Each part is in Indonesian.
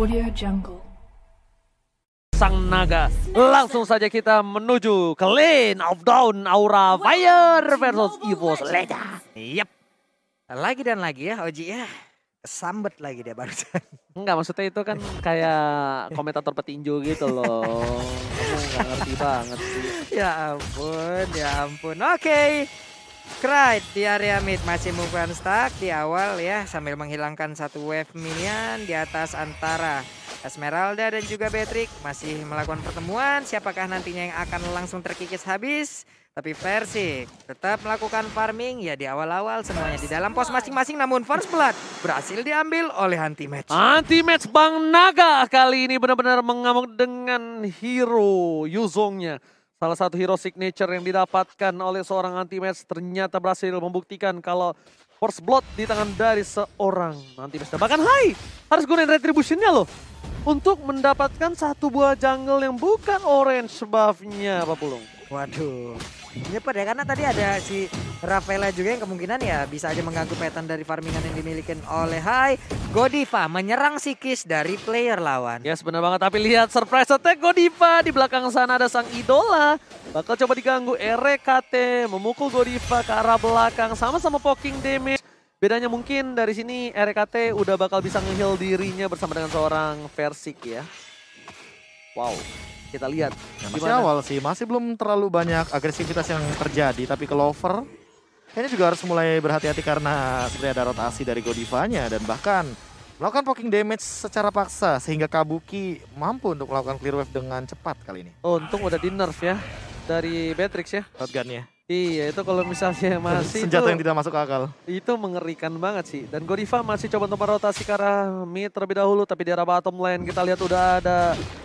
Audio Jungle. Sang Naga. Langsung saja kita menuju ke Lane of Dawn Aura Fire versus Evos Leda. Yep. Lagi dan lagi ya Oji ya. Sambet lagi dia barusan. Enggak maksudnya itu kan kayak komentator petinju gitu loh. Enggak ngerti banget sih. Ya ampun, ya ampun. Oke. Okay. Cried di area mid masih move on stack di awal ya sambil menghilangkan satu wave minion di atas antara Esmeralda dan juga Patrick masih melakukan pertemuan siapakah nantinya yang akan langsung terkikis habis tapi versi tetap melakukan farming ya di awal-awal semuanya di dalam pos masing-masing namun first blood berhasil diambil oleh anti match. Anti match Bang Naga kali ini benar-benar mengamuk dengan hero Yuzongnya. Salah satu hero signature yang didapatkan oleh seorang anti-match ternyata berhasil membuktikan kalau Force Blood di tangan dari seorang anti-match. Bahkan Hai harus gunain retributionnya loh. Untuk mendapatkan satu buah jungle yang bukan orange buffnya Pak Pulung. Waduh cepat iya, ya karena tadi ada si Rafaela juga yang kemungkinan ya bisa aja mengganggu pattern dari farmingan yang dimiliki oleh Hai Godiva menyerang psikis dari player lawan. Ya yes, benar banget tapi lihat surprise attack Godiva di belakang sana ada sang idola bakal coba diganggu RKT memukul Godiva ke arah belakang sama-sama poking damage. Bedanya mungkin dari sini RKT udah bakal bisa ngeheal dirinya bersama dengan seorang Versik ya. Wow. Kita lihat. Ya, masih gimana? awal sih, masih belum terlalu banyak agresivitas yang terjadi. Tapi ke Lover, ini juga harus mulai berhati-hati karena sebenarnya ada rotasi dari Godivanya. Dan bahkan melakukan poking damage secara paksa sehingga Kabuki mampu untuk melakukan clear wave dengan cepat kali ini. Oh, untung udah di nerf ya dari Beatrix ya. Shotgunnya. Iya itu kalau misalnya masih senjata itu, yang tidak masuk akal. Itu mengerikan banget sih. Dan Goriva masih coba untuk rotasi ke arah mid terlebih dahulu tapi di arah bottom lane kita lihat udah ada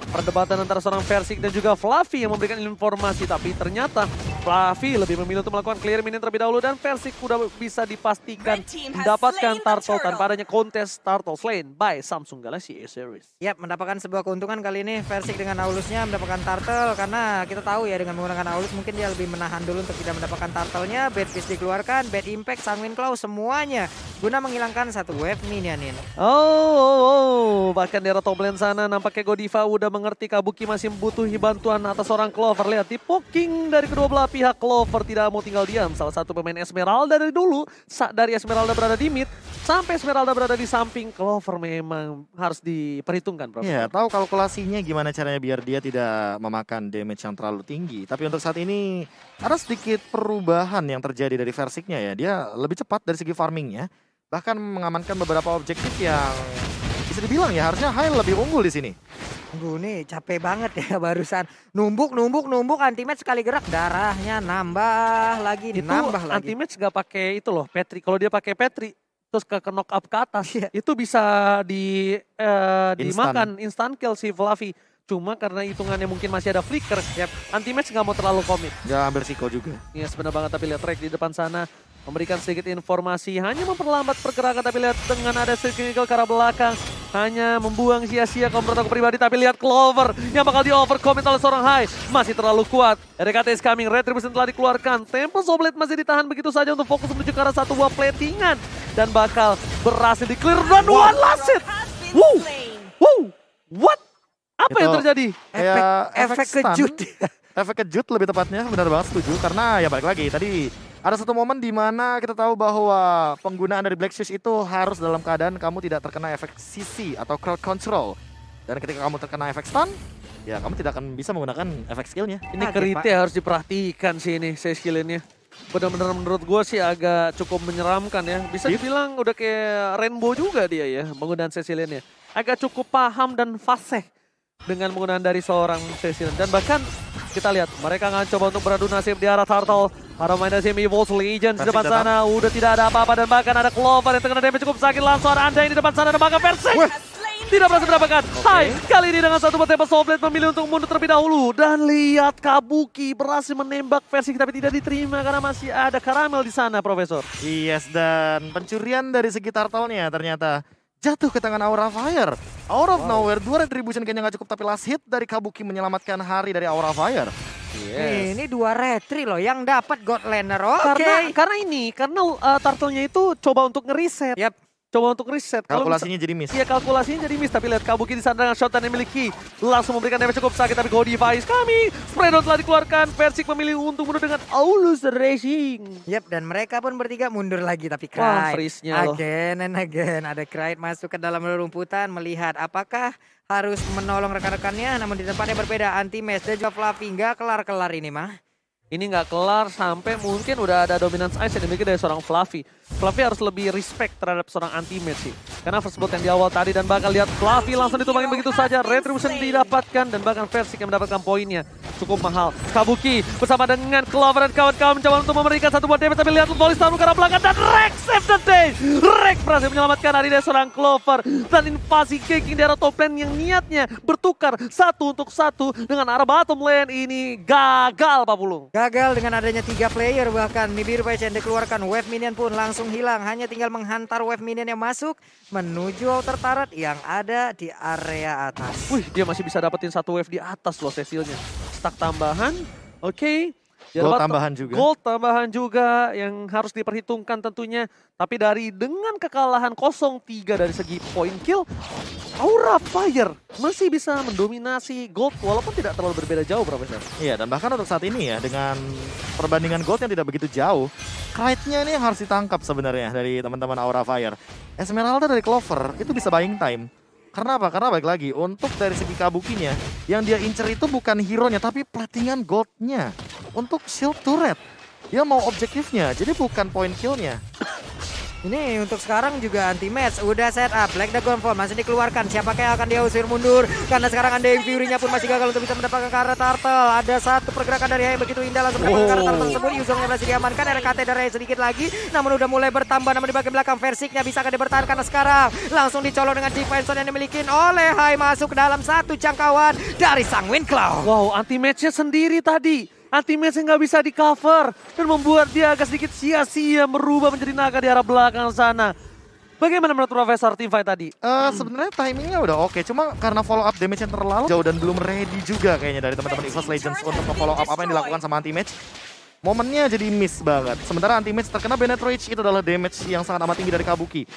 perdebatan antara seorang Versik dan juga Fluffy yang memberikan informasi tapi ternyata Fluffy lebih memilih untuk melakukan clear minion terlebih dahulu dan versi kuda bisa dipastikan mendapatkan turtle tanpa adanya kontes turtle slain by Samsung Galaxy A Series. Yap, mendapatkan sebuah keuntungan kali ini versi dengan Aulusnya mendapatkan turtle karena kita tahu ya dengan menggunakan Aulus mungkin dia lebih menahan dulu untuk tidak mendapatkan turtle-nya, bad beast dikeluarkan, bad impact, sanguin claw semuanya guna menghilangkan satu wave minion ini. Oh, oh, oh. bahkan di top lane sana nampaknya Godiva udah mengerti Kabuki masih butuh bantuan atas seorang Clover. Lihat di poking dari kedua belah pihak Clover tidak mau tinggal diam. Salah satu pemain Esmeralda dari dulu, dari Esmeralda berada di mid, sampai Esmeralda berada di samping, Clover memang harus diperhitungkan, Prof. Iya, tahu kalkulasinya gimana caranya biar dia tidak memakan damage yang terlalu tinggi. Tapi untuk saat ini, ada sedikit perubahan yang terjadi dari versiknya ya. Dia lebih cepat dari segi farmingnya, bahkan mengamankan beberapa objektif yang bisa dibilang ya harusnya High lebih unggul di sini. Gue nih capek banget ya barusan. Numbuk, numbuk, numbuk anti-match sekali gerak darahnya nambah lagi, itu nambah lagi. Anti-match gak pakai itu loh Petri. Kalau dia pakai Petri terus ke, knock up ke atas yeah. itu bisa di uh, instant. dimakan instan kill si Fluffy. Cuma karena hitungannya mungkin masih ada flicker, yep. Ya, anti-match nggak mau terlalu komit. Ya ambil Siko juga. Iya yes, sebenarnya banget, tapi lihat track di depan sana memberikan sedikit informasi. Hanya memperlambat pergerakan, tapi lihat dengan ada sedikit ke arah belakang. Hanya membuang sia-sia kompor aku pribadi, tapi lihat Clover yang bakal di-overcommit over oleh seorang High. Masih terlalu kuat. RKT is coming, Retribution telah dikeluarkan. Tempo soblet masih ditahan begitu saja untuk fokus menuju ke arah satu buah platingan. Dan bakal berhasil di-clear run wow. one last hit. Wow, wow, what? Apa Itu, yang terjadi? Ya, efek, efek, efek kejut. efek kejut lebih tepatnya, benar banget setuju. Karena ya balik lagi, tadi ada satu momen di mana kita tahu bahwa penggunaan dari Black Shoes itu harus dalam keadaan kamu tidak terkena efek CC atau crowd control. Dan ketika kamu terkena efek stun, ya kamu tidak akan bisa menggunakan efek skillnya. Ini kritik harus diperhatikan sih ini, saya skill ini. Benar-benar menurut gue sih agak cukup menyeramkan ya. Bisa iya. dibilang udah kayak rainbow juga dia ya penggunaan Cecilian Agak cukup paham dan fasih dengan penggunaan dari seorang Cecilian. Dan bahkan kita lihat, mereka akan coba untuk beradu nasib di arah Turtle. Para pemain dari tim Legion di depan sana. Udah tidak ada apa-apa dan bahkan ada Clover yang terkena damage cukup sakit. Langsung ada yang di depan sana dan bahkan Persik. Tidak berhasil mendapatkan. Okay. Hai, kali ini dengan satu tempat Soblet memilih untuk mundur terlebih dahulu. Dan lihat Kabuki berhasil menembak versi tapi tidak diterima karena masih ada karamel di sana, Profesor. Yes, dan pencurian dari sekitar tolnya ternyata jatuh ke tangan Aura Fire. Out of wow. nowhere, dua retribution yang nggak cukup tapi last hit dari Kabuki menyelamatkan hari dari Aura Fire. Yes. Nih, ini dua retri loh yang dapat Godlander. Okay. Karena karena ini karena uh, eh, turtle itu coba untuk ngeriset. Yep coba untuk reset. Kalkulasinya jadi miss. Iya, kalkulasinya jadi miss. Tapi lihat Kabuki di sana dengan shotan yang miliki. Langsung memberikan damage cukup sakit. Tapi go device kami. Spray telah dikeluarkan. Persik memilih untuk mundur dengan Aulus Racing. Yap, dan mereka pun bertiga mundur lagi. Tapi Kraid. Wah, nya Again and again. Ada Kraid masuk ke dalam rumputan. Melihat apakah harus menolong rekan-rekannya. Namun di tempatnya berbeda. Anti-Mesh dan juga Fluffy. Nggak kelar-kelar ini mah. Ini nggak kelar sampai mungkin udah ada dominance ice yang dimiliki dari seorang Fluffy. Fluffy harus lebih respect terhadap seorang anti-mage sih. Karena first blood yang di awal tadi dan bakal lihat Fluffy langsung ditumbangin begitu saja. Retribution didapatkan dan bahkan Versik yang mendapatkan poinnya cukup mahal. Kabuki bersama dengan Clover dan kawan-kawan mencoba untuk memberikan satu buat damage tapi lihat Volis tahu karena belakang dan Rex save the day. Rex berhasil menyelamatkan dari seorang Clover dan invasi kicking dari top lane yang niatnya bertukar satu untuk satu dengan arah bottom lane ini gagal Pak Pulung. Gagal dengan adanya tiga player bahkan Nibiru Pace yang dikeluarkan wave minion pun langsung langsung hilang. Hanya tinggal menghantar wave minion yang masuk menuju outer turret yang ada di area atas. Wih, dia masih bisa dapetin satu wave di atas loh Cecilnya. Stack tambahan, oke. Okay. gold tambahan juga. Gold tambahan juga yang harus diperhitungkan tentunya. Tapi dari dengan kekalahan 0-3 dari segi point kill, Aura Fire masih bisa mendominasi Gold walaupun tidak terlalu berbeda jauh Profesor. Iya dan bahkan untuk saat ini ya dengan perbandingan Gold yang tidak begitu jauh, kite ini yang harus ditangkap sebenarnya dari teman-teman Aura Fire. Esmeralda dari Clover itu bisa buying time. Karena apa? Karena balik lagi, untuk dari segi kabukinya, yang dia incer itu bukan hero-nya, tapi platingan gold-nya. Untuk shield turret, dia mau objektifnya, jadi bukan point kill-nya. Ini untuk sekarang juga anti match udah set up. Black Dragon Gunfall masih dikeluarkan. Siapa yang akan dia usir mundur? Karena sekarang ada Fury-nya pun masih gagal untuk bisa mendapatkan karet turtle. Ada satu pergerakan dari yang begitu indah langsung mendapatkan oh. turtle tersebut. Yuzongnya masih diamankan. RKT dari sedikit lagi. Namun udah mulai bertambah. Namun di bagian belakang Versiknya bisa akan dipertahankan karena sekarang. Langsung dicolok dengan defense yang dimiliki oleh Hai masuk ke dalam satu jangkauan dari Sang Wind Cloud. Wow, anti match-nya sendiri tadi yang nggak bisa di cover. Dan membuat dia agak sedikit sia-sia merubah menjadi naga di arah belakang sana. Bagaimana menurut Profesor Team Fight tadi? Uh, Sebenarnya timingnya udah oke, cuma karena follow up damage yang terlalu jauh dan belum ready juga kayaknya dari teman-teman EVOS Legends untuk follow up apa yang dilakukan sama anti-match. Momennya jadi miss banget. Sementara anti-match terkena Bennett Rage itu adalah damage yang sangat amat tinggi dari Kabuki.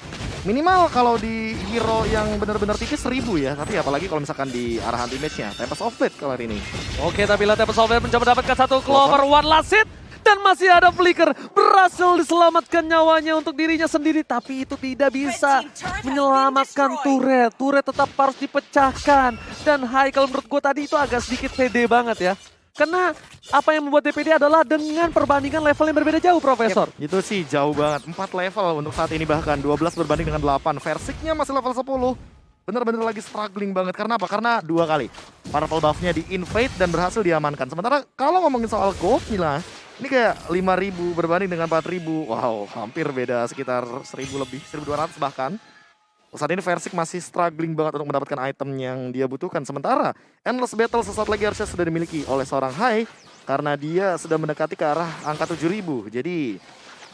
Minimal kalau di hero yang benar-benar tipis 1000 ya, tapi apalagi kalau misalkan di arah anti match-nya Tempest of Fate kalau hari ini. Oke, tapi lah Tempest of Fate mencoba dapatkan satu Clover One Last Hit dan masih ada Flicker berhasil diselamatkan nyawanya untuk dirinya sendiri tapi itu tidak bisa menyelamatkan Ture. Ture tetap harus dipecahkan dan Haikal menurut gue tadi itu agak sedikit pede banget ya. Karena apa yang membuat DPD adalah dengan perbandingan level yang berbeda jauh, Profesor. Yep, itu sih jauh banget. empat level untuk saat ini bahkan. 12 berbanding dengan 8. Versiknya masih level 10. Bener-bener lagi struggling banget. Karena apa? Karena dua kali. Purple buff-nya di invade dan berhasil diamankan. Sementara kalau ngomongin soal gokil ini kayak 5000 berbanding dengan 4000. Wow, hampir beda sekitar 1000 lebih, 1200 bahkan saat ini Versik masih struggling banget untuk mendapatkan item yang dia butuhkan. Sementara Endless Battle sesaat lagi harusnya sudah dimiliki oleh seorang Hai karena dia sudah mendekati ke arah angka 7000. Jadi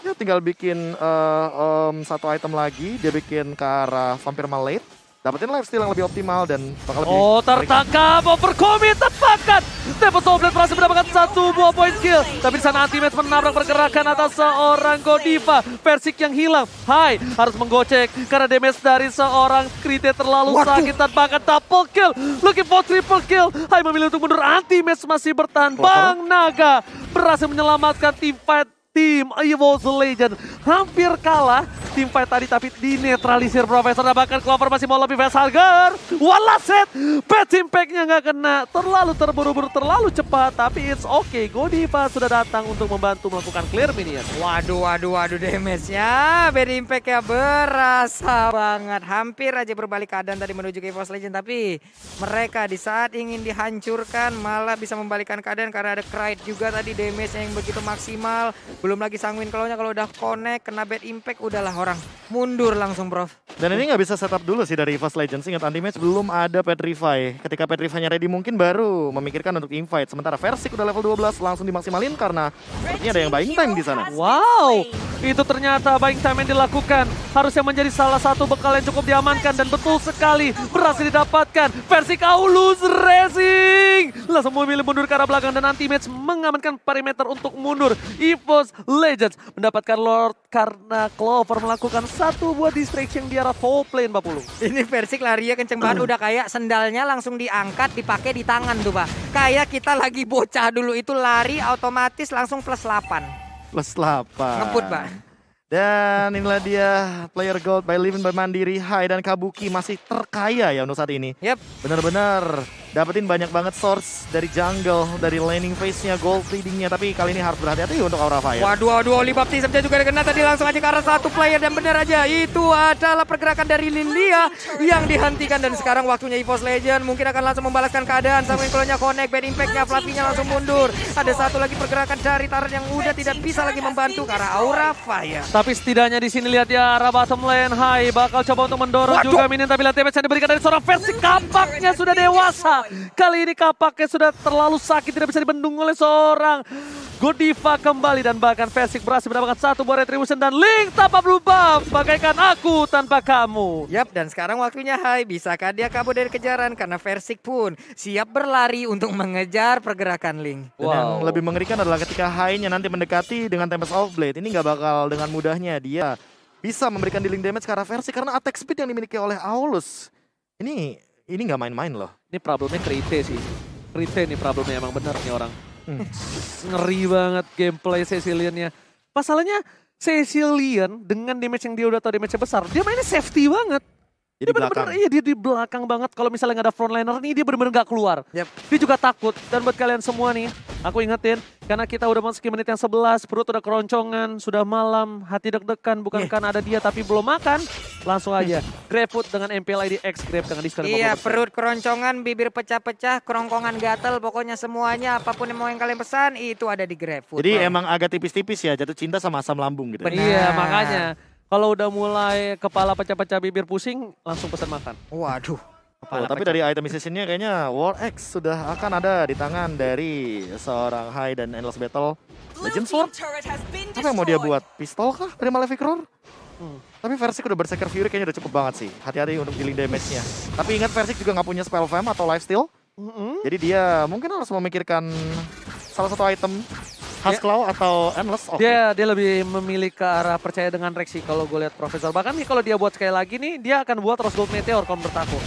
ya tinggal bikin uh, um, satu item lagi, dia bikin ke arah Vampir Malate dapetin lifesteal yang lebih optimal dan bakal lebih... Oh, tertangkap! Overcommit tepatkan! Stephen Soblet berhasil mendapatkan satu buah point kill. Tapi di sana ultimate menabrak pergerakan atas seorang Godiva. Persik yang hilang. Hai, harus menggocek karena damage dari seorang Krite terlalu Waduh. sakit dan bahkan double kill. Looking for triple kill. Hai memilih untuk mundur. Ultimate masih bertahan. Bang Naga berhasil menyelamatkan tim fight tim Evolve Legend. Hampir kalah tim fight tadi tapi dinetralisir Profesor. dan bahkan Clover masih mau lebih fast Hager. One Pet Impactnya nggak kena. Terlalu terburu-buru, terlalu cepat. Tapi it's okay. Godiva sudah datang untuk membantu melakukan clear minion. Waduh, waduh, waduh damage-nya. Bad impact-nya berasa banget. Hampir aja berbalik keadaan tadi menuju ke Evolve Legend. Tapi mereka di saat ingin dihancurkan malah bisa membalikkan keadaan karena ada Kraid juga tadi damage yang begitu maksimal. Belum lagi sangwin kalau kalau udah connect, kena bad impact, udahlah orang mundur langsung Prof. Dan ini nggak bisa setup dulu sih dari EVOS Legends. Ingat Anti-Match belum ada Petrify. Ketika Petrify-nya ready mungkin baru memikirkan untuk invite. Sementara versi udah level 12 langsung dimaksimalin karena sepertinya ada yang buying time di sana. Wow, itu ternyata buying time yang dilakukan. Harusnya menjadi salah satu bekal yang cukup diamankan dan betul sekali berhasil didapatkan. Versik Aulus Racing langsung memilih mundur ke arah belakang dan Anti-Match mengamankan perimeter untuk mundur. EVOS Legends mendapatkan Lord karena Clover melakukan satu buah distraction di diarah full play 40. Ini versi ya kenceng banget udah kayak sendalnya langsung diangkat dipakai di tangan tuh Pak. Kayak kita lagi bocah dulu itu lari otomatis langsung plus 8. Plus 8. Ngebut Pak. Dan inilah dia player gold by Living by Mandiri, Hai dan Kabuki masih terkaya ya untuk saat ini. Yep. benar-benar dapetin banyak banget source dari jungle, dari laning face nya gold leading-nya. Tapi kali ini harus berhati-hati untuk Aura Fire. Waduh, waduh, Oli Baptiste juga kena tadi langsung aja ke arah satu player. Dan benar aja, itu adalah pergerakan dari Lindia yang dihentikan. Dan sekarang waktunya EVOS Legend mungkin akan langsung membalaskan keadaan. Sama kalau connect, bad impact-nya, Flappy-nya langsung mundur. Ada satu lagi pergerakan dari Taran yang udah tidak bisa lagi membantu karena Aura Fire. Tapi setidaknya di sini lihat ya arah bottom Hai bakal coba untuk mendorong Waduh. juga minion tapi lihat damage yang diberikan dari seorang versi kapaknya sudah dewasa. Kali ini kapaknya sudah terlalu sakit tidak bisa dibendung oleh seorang Godiva kembali dan bahkan Fesik berhasil mendapatkan satu buah retribution dan Link tanpa blue buff. Bagaikan aku tanpa kamu. Yap, dan sekarang waktunya Hai. Bisakah dia kabur dari kejaran? Karena Versik pun siap berlari untuk mengejar pergerakan Link. Wow. Dan yang lebih mengerikan adalah ketika Hai-nya nanti mendekati dengan Tempest of Blade. Ini nggak bakal dengan mudahnya dia bisa memberikan dealing damage ke arah Versik karena attack speed yang dimiliki oleh Aulus. Ini ini nggak main-main loh. Ini problemnya kritis sih. Kritis nih problemnya emang benar nih orang. Hmm. Ngeri banget gameplay Cecilian-nya. Masalahnya Cecilian dengan damage yang dia udah tahu damage besar, dia mainnya safety banget. Dia, dia benar-benar iya dia di belakang banget. Kalau misalnya nggak ada frontliner nih dia benar-benar nggak keluar. Yep. Dia juga takut. Dan buat kalian semua nih, aku ingetin, karena kita udah masuk ke menit yang 11, perut udah keroncongan, sudah malam, hati deg-degan, bukan yeah. karena iya. ada dia tapi belum makan. Langsung aja, iya. grab food dengan MPL ID X Grab dengan diskon Iya, perut keroncongan, bibir pecah-pecah, kerongkongan gatel, pokoknya semuanya apapun yang mau yang kalian pesan itu ada di grab food. Jadi bang. emang agak tipis-tipis ya, jatuh cinta sama asam lambung gitu. Ya? Benar. Iya, makanya kalau udah mulai kepala pecah-pecah bibir pusing, langsung pesan makan. Waduh. Kepala oh, tapi dari item nya kayaknya War X sudah akan ada di tangan dari seorang High dan Endless Battle. Legend Sword? Apa yang mau dia buat? Pistol kah dari Malefic Roar? Hmm. Tapi versi udah Berserker Fury kayaknya udah cukup banget sih. Hati-hati untuk dealing damage-nya. Tapi ingat versi juga nggak punya Spell Fam atau Lifesteal. Mm -hmm. Jadi dia mungkin harus memikirkan salah satu item khas yeah. atau Endless. Okay. Dia dia lebih memilih ke arah percaya dengan Rexy kalau gue lihat Profesor. Bahkan nih kalau dia buat sekali lagi nih, dia akan buat Rose Gold Meteor kalau menurut aku.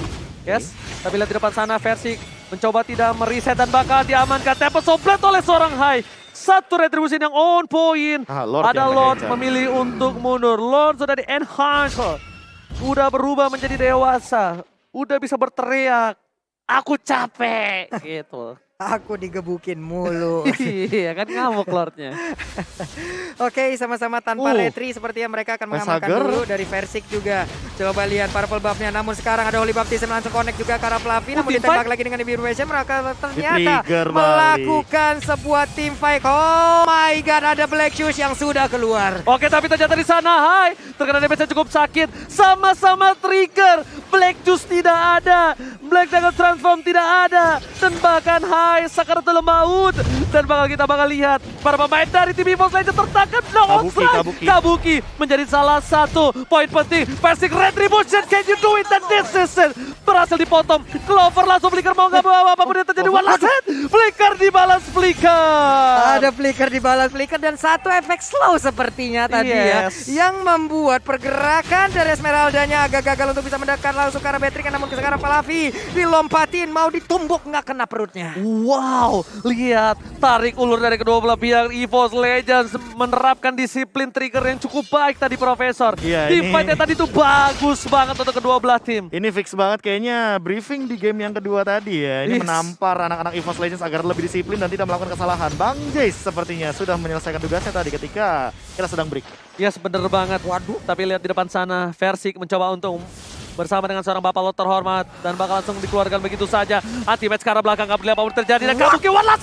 Yes, tapi lihat di depan sana versi mencoba tidak meriset dan bakal diamankan. Tempo soplet oleh seorang Hai. Satu retribusi yang on point. Ah, Lord Ada Lord memilih untuk mundur. Lord sudah di enhance. Udah berubah menjadi dewasa. Udah bisa berteriak. Aku capek. gitu. Aku digebukin mulu. iya kan ngamuk lordnya. Oke okay, sama-sama tanpa uh, retri sepertinya mereka akan mengamankan dulu dari Versik juga. Coba lihat purple buff-nya. namun sekarang ada Holy Baptism langsung connect juga ke arah Fluffy, oh, namun ditembak lagi dengan Ibirwation, mereka ternyata melakukan sebuah team fight. Oh my god, ada Black Shoes yang sudah keluar. Oke, tapi ternyata di sana, hai, terkena damage cukup sakit, sama-sama trigger, Black Shoes tidak ada, Black Dragon Transform tidak ada, tembakan hai hai, telah Maut. Dan bakal kita bakal lihat, para pemain dari tim Evo Legends tertangkap, no Kabuki, Kabuki. Kabuki menjadi salah satu poin penting, Persik retribution, can you do it? And this is it. Berhasil dipotong. Clover langsung flicker mau nggak bawa apa pun yang terjadi. One last hit. Flicker dibalas flicker. Ada flicker dibalas flicker dan satu efek slow sepertinya tadi ya. yes. ya. Yang membuat pergerakan dari Esmeraldanya agak gagal untuk bisa mendekat langsung ke arah Beatrix. Namun sekarang Palavi dilompatin mau ditumbuk nggak kena perutnya. Wow, lihat tarik ulur dari kedua belah pihak. EVOS Legends menerapkan disiplin trigger yang cukup baik tadi Profesor. Yeah, di fight tadi tuh bagus bagus banget untuk kedua belah tim. Ini fix banget kayaknya briefing di game yang kedua tadi ya. Ini yes. menampar anak-anak EVOS Legends agar lebih disiplin dan tidak melakukan kesalahan. Bang Jace sepertinya sudah menyelesaikan tugasnya tadi ketika kita sedang break. Yes, bener banget. Waduh. Tapi lihat di depan sana, Versik mencoba untuk bersama dengan seorang bapak lo terhormat dan bakal langsung dikeluarkan begitu saja. Ultimate sekarang belakang, nggak peduli apa terjadi dan kamu one last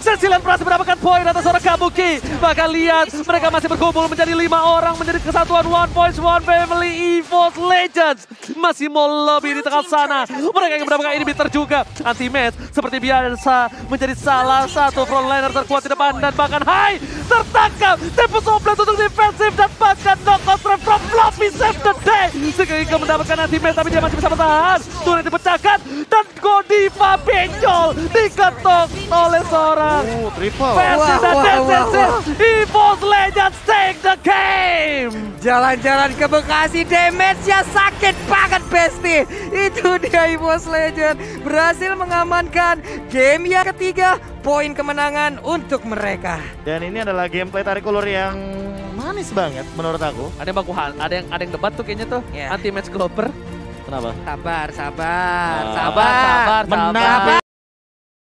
Cecilan berhasil mendapatkan poin atas seorang Kabuki. Bahkan lihat mereka masih berkumpul menjadi lima orang menjadi kesatuan One Voice One Family EVOS Legends. Masih mau lebih di tengah sana. Mereka yang mendapatkan ini bitter juga. Anti match seperti biasa menjadi salah satu frontliner terkuat di depan dan bahkan Hai tertangkap. Tempus Oblet untuk defensif dan bahkan out trap from Floppy save the day. Sekiranya mendapatkan anti match tapi dia masih bisa bertahan. Turun dipecahkan dan Godiva benjol diketok oleh seorang Wow! И Legends take the game! Jalan-jalan ke Bekasi, damage-nya sakit banget Besti. Itu dia Evos Legend berhasil mengamankan game yang ketiga, poin kemenangan untuk mereka. Dan ini adalah gameplay tarik ulur yang manis banget menurut aku. Ada yang baku ada yang ada yang debat tuh kayaknya tuh yeah. anti match glover. Kenapa? Sabar, sabar, uh, sabar, sabar, sabar. Menapi